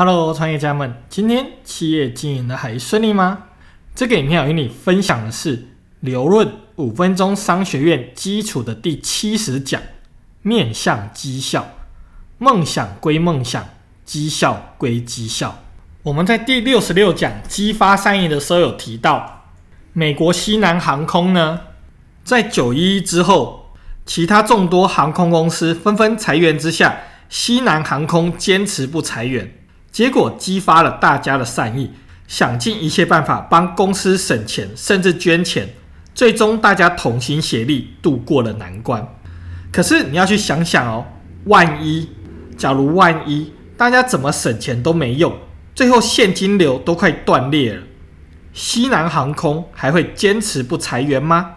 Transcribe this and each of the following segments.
Hello，创业家们，今天企业经营的还顺利吗？这个影片要与你分享的是刘润五分钟商学院基础的第七十讲，面向绩效，梦想归梦想，绩效归绩效。我们在第六十六讲激发善意的时候有提到，美国西南航空呢，在九一一之后，其他众多航空公司纷纷裁员之下，西南航空坚持不裁员。结果激发了大家的善意，想尽一切办法帮公司省钱，甚至捐钱。最终，大家同心协力度过了难关。可是，你要去想想哦，万一，假如万一，大家怎么省钱都没用，最后现金流都快断裂了，西南航空还会坚持不裁员吗？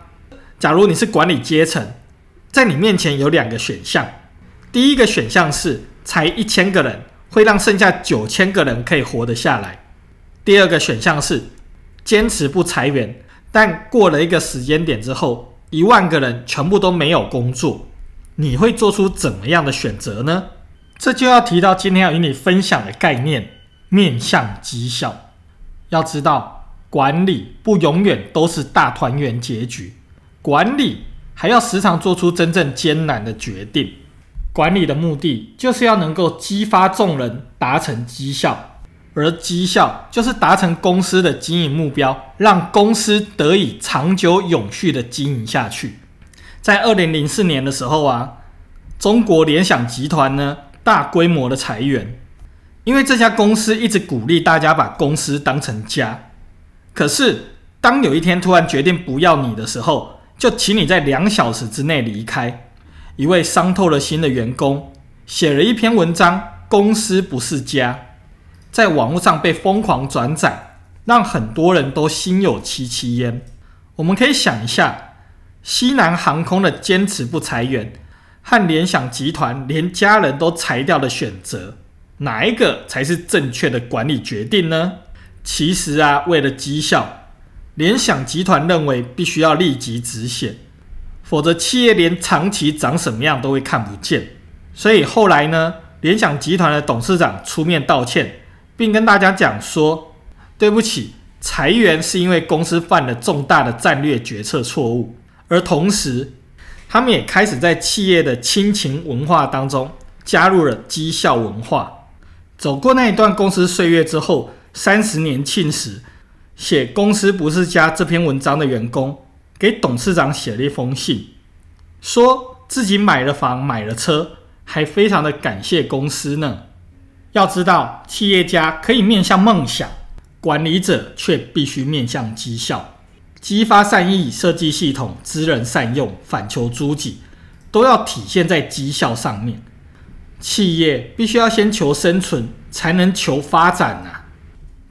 假如你是管理阶层，在你面前有两个选项，第一个选项是裁一千个人。会让剩下九千个人可以活得下来。第二个选项是坚持不裁员，但过了一个时间点之后，一万个人全部都没有工作，你会做出怎么样的选择呢？这就要提到今天要与你分享的概念——面向绩效。要知道，管理不永远都是大团圆结局，管理还要时常做出真正艰难的决定。管理的目的就是要能够激发众人达成绩效，而绩效就是达成公司的经营目标，让公司得以长久永续的经营下去。在二零零四年的时候啊，中国联想集团呢大规模的裁员，因为这家公司一直鼓励大家把公司当成家，可是当有一天突然决定不要你的时候，就请你在两小时之内离开。一位伤透了心的员工写了一篇文章，《公司不是家》，在网络上被疯狂转载，让很多人都心有戚戚焉。我们可以想一下，西南航空的坚持不裁员，和联想集团连家人都裁掉的选择，哪一个才是正确的管理决定呢？其实啊，为了绩效，联想集团认为必须要立即止血。否则，企业连长期长什么样都会看不见。所以后来呢，联想集团的董事长出面道歉，并跟大家讲说：“对不起，裁员是因为公司犯了重大的战略决策错误。”而同时，他们也开始在企业的亲情文化当中加入了绩效文化。走过那一段公司岁月之后，三十年庆时写“公司不是家”这篇文章的员工。给董事长写了一封信，说自己买了房，买了车，还非常的感谢公司呢。要知道，企业家可以面向梦想，管理者却必须面向绩效。激发善意，设计系统，知人善用，反求诸己，都要体现在绩效上面。企业必须要先求生存，才能求发展啊！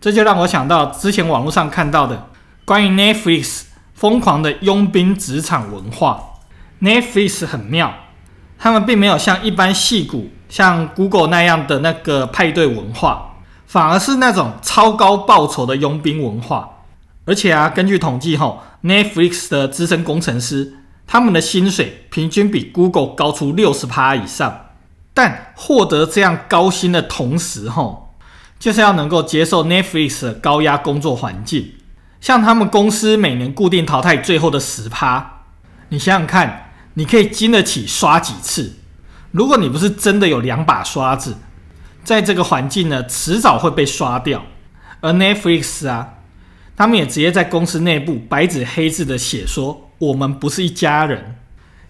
这就让我想到之前网络上看到的关于 Netflix。疯狂的佣兵职场文化，Netflix 很妙，他们并没有像一般戏骨、像 Google 那样的那个派对文化，反而是那种超高报酬的佣兵文化。而且啊，根据统计，吼 n e t f l i x 的资深工程师他们的薪水平均比 Google 高出六十趴以上。但获得这样高薪的同时，吼，就是要能够接受 Netflix 的高压工作环境。像他们公司每年固定淘汰最后的十趴，你想想看，你可以经得起刷几次？如果你不是真的有两把刷子，在这个环境呢，迟早会被刷掉。而 Netflix 啊，他们也直接在公司内部白纸黑字的写说，我们不是一家人，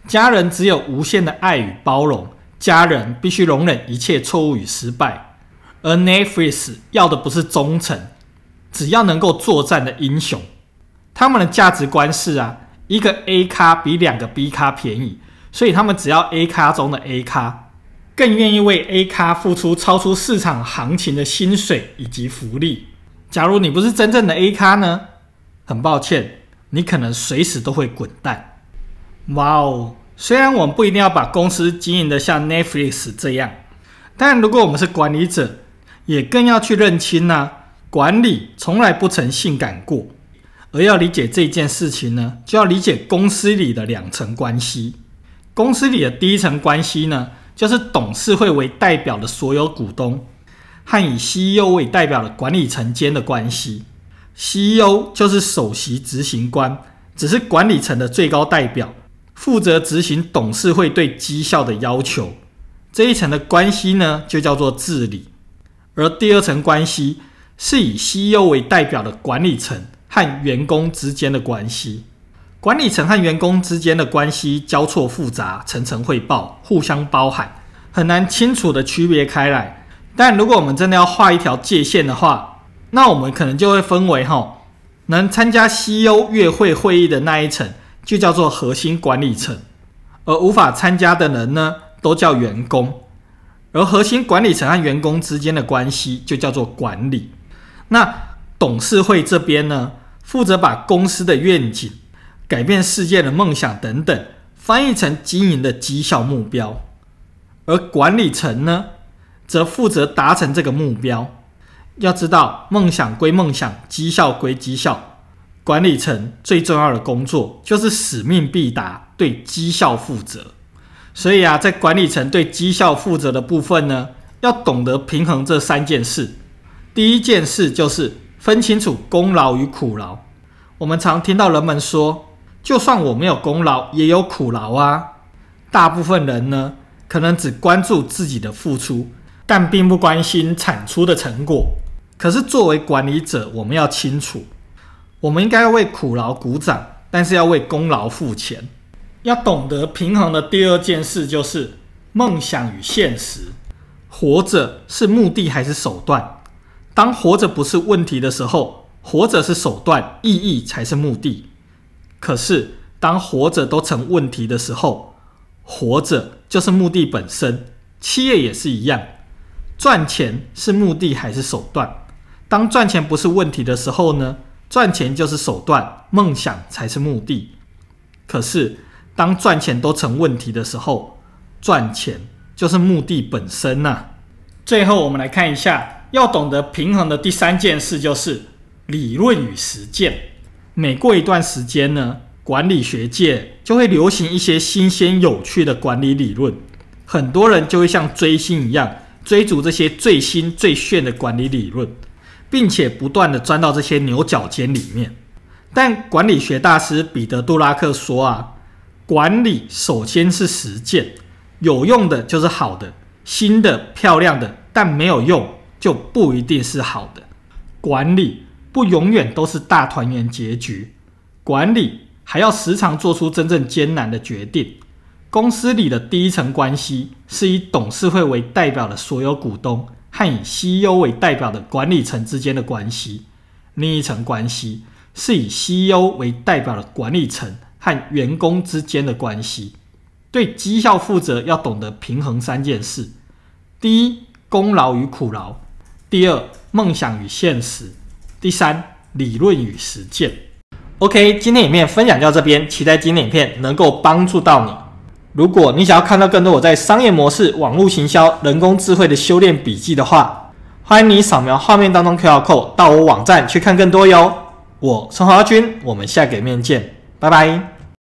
家人只有无限的爱与包容，家人必须容忍一切错误与失败。而 Netflix 要的不是忠诚。只要能够作战的英雄，他们的价值观是啊，一个 A 咖比两个 B 咖便宜，所以他们只要 A 咖中的 A 咖，更愿意为 A 咖付出超出市场行情的薪水以及福利。假如你不是真正的 A 咖呢？很抱歉，你可能随时都会滚蛋。哇哦！虽然我们不一定要把公司经营的像 Netflix 这样，但如果我们是管理者，也更要去认清呢。管理从来不曾性感过，而要理解这件事情呢，就要理解公司里的两层关系。公司里的第一层关系呢，就是董事会为代表的所有股东和以 CEO 为代表的管理层间的关系。CEO 就是首席执行官，只是管理层的最高代表，负责执行董事会对绩效的要求。这一层的关系呢，就叫做治理。而第二层关系。是以 CEO 为代表的管理层和员工之间的关系，管理层和员工之间的关系交错复杂，层层汇报，互相包含，很难清楚的区别开来。但如果我们真的要画一条界限的话，那我们可能就会分为哈，能参加 CEO 月会会议的那一层就叫做核心管理层，而无法参加的人呢，都叫员工。而核心管理层和员工之间的关系就叫做管理。那董事会这边呢，负责把公司的愿景、改变世界的梦想等等，翻译成经营的绩效目标；而管理层呢，则负责达成这个目标。要知道，梦想归梦想，绩效归绩效，管理层最重要的工作就是使命必达，对绩效负责。所以啊，在管理层对绩效负责的部分呢，要懂得平衡这三件事。第一件事就是分清楚功劳与苦劳。我们常听到人们说，就算我没有功劳，也有苦劳啊。大部分人呢，可能只关注自己的付出，但并不关心产出的成果。可是作为管理者，我们要清楚，我们应该要为苦劳鼓掌，但是要为功劳付钱。要懂得平衡的第二件事就是梦想与现实。活着是目的还是手段？当活着不是问题的时候，活着是手段，意义才是目的。可是，当活着都成问题的时候，活着就是目的本身。企业也是一样，赚钱是目的还是手段？当赚钱不是问题的时候呢？赚钱就是手段，梦想才是目的。可是，当赚钱都成问题的时候，赚钱就是目的本身呐。最后，我们来看一下。要懂得平衡的第三件事就是理论与实践。每过一段时间呢，管理学界就会流行一些新鲜有趣的管理理论，很多人就会像追星一样追逐这些最新最炫的管理理论，并且不断的钻到这些牛角尖里面。但管理学大师彼得·杜拉克说啊，管理首先是实践，有用的就是好的，新的漂亮的，但没有用。就不一定是好的管理，不永远都是大团圆结局。管理还要时常做出真正艰难的决定。公司里的第一层关系是以董事会为代表的所有股东和以 CEO 为代表的管理层之间的关系；另一层关系是以 CEO 为代表的管理层和员工之间的关系。对绩效负责，要懂得平衡三件事：第一，功劳与苦劳。第二，梦想与现实；第三，理论与实践。OK，今天影片分享到这边，期待今天影片能够帮助到你。如果你想要看到更多我在商业模式、网络行销、人工智慧的修炼笔记的话，欢迎你扫描画面当中 QR code 到我网站去看更多哟。我陈华君，我们下个面见，拜拜。